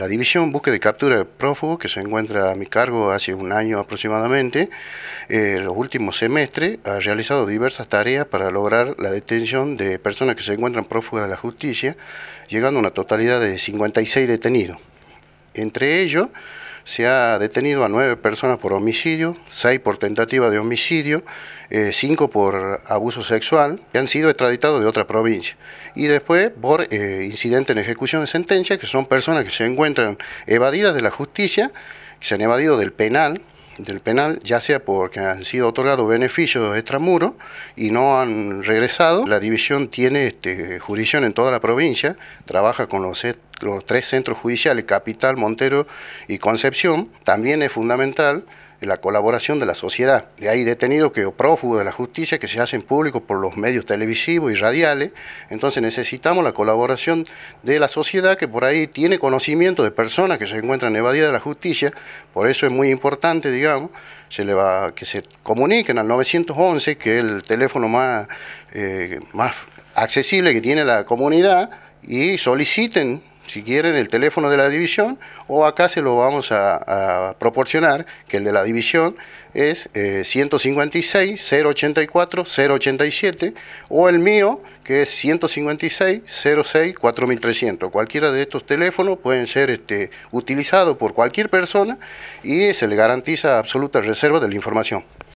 La División Búsqueda y Captura de Prófugos, que se encuentra a mi cargo hace un año aproximadamente, en eh, los últimos semestres ha realizado diversas tareas para lograr la detención de personas que se encuentran prófugas de la justicia, llegando a una totalidad de 56 detenidos. Entre ellos, se ha detenido a nueve personas por homicidio, seis por tentativa de homicidio, eh, cinco por abuso sexual, que han sido extraditados de otra provincia. Y después por eh, incidente en ejecución de sentencia, que son personas que se encuentran evadidas de la justicia, que se han evadido del penal, del penal, ya sea porque han sido otorgados beneficios extramuros y no han regresado. La división tiene este, jurisdicción en toda la provincia, trabaja con los, los tres centros judiciales, Capital, Montero y Concepción. También es fundamental la colaboración de la sociedad. Hay ahí detenidos que o prófugos de la justicia que se hacen públicos por los medios televisivos y radiales. Entonces necesitamos la colaboración de la sociedad que por ahí tiene conocimiento de personas que se encuentran evadidas de la justicia. Por eso es muy importante, digamos, se le va, que se comuniquen al 911, que es el teléfono más, eh, más accesible que tiene la comunidad, y soliciten si quieren, el teléfono de la división o acá se lo vamos a, proporcionar, que el de la división es 156-084-087 eh, o el mío que es 156-06-4300. Cualquiera de estos teléfonos pueden ser este, utilizados por cualquier persona y se le garantiza absoluta reserva de la información.